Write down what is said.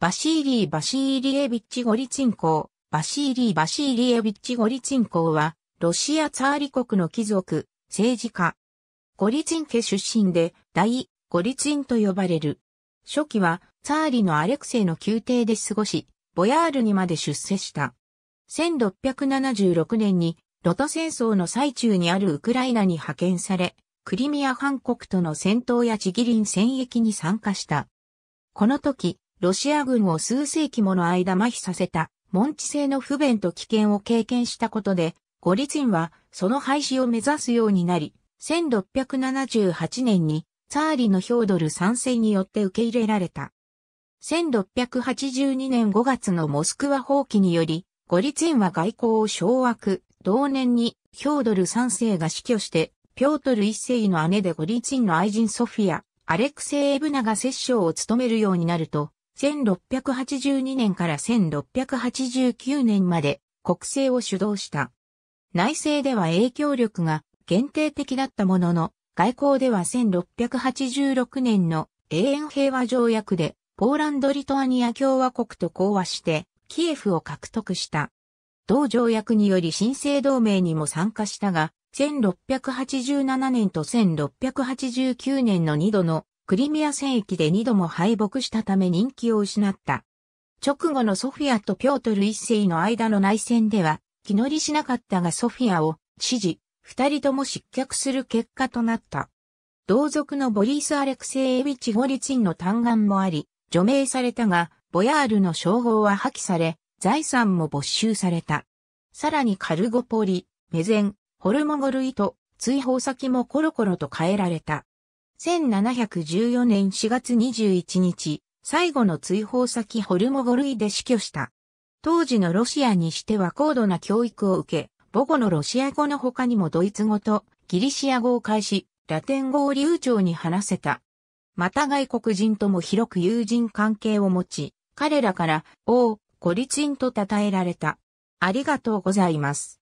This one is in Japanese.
バシーリー・バシーリエビッチ・ゴリチン公、バシーリー・バシーリエビッチ・ゴリチン公は、ロシアツァーリ国の貴族、政治家。ゴリチン家出身で、大、ゴリチンと呼ばれる。初期は、ツァーリのアレクセイの宮廷で過ごし、ボヤールにまで出世した。1676年に、ロト戦争の最中にあるウクライナに派遣され、クリミア半国との戦闘や地リン戦役に参加した。この時、ロシア軍を数世紀もの間麻痺させた、門地制の不便と危険を経験したことで、ゴリツィンはその廃止を目指すようになり、1678年にツァーリのヒョードル3世によって受け入れられた。1682年5月のモスクワ放棄により、ゴリツィンは外交を掌握、同年にヒョードル三世が死去して、ピョートル一世の姉でゴリツィンの愛人ソフィア、アレクセイ・エブナが摂政を務めるようになると、1682年から1689年まで国政を主導した。内政では影響力が限定的だったものの、外交では1686年の永遠平和条約でポーランド・リトアニア共和国と講和してキエフを獲得した。同条約により新生同盟にも参加したが、1687年と1689年の2度のクリミア戦役で二度も敗北したため人気を失った。直後のソフィアとピョートル一世の間の内戦では、気乗りしなかったがソフィアを支持、二人とも失脚する結果となった。同族のボリース・アレクセイエビチ・ゴリツィンの嘆願もあり、除名されたが、ボヤールの称号は破棄され、財産も没収された。さらにカルゴポリ、メゼン、ホルモゴルイと追放先もコロコロと変えられた。1714年4月21日、最後の追放先ホルモゴルイで死去した。当時のロシアにしては高度な教育を受け、母語のロシア語の他にもドイツ語とギリシア語を介し、ラテン語を流暢に話せた。また外国人とも広く友人関係を持ち、彼らから、おう、孤立員と称えられた。ありがとうございます。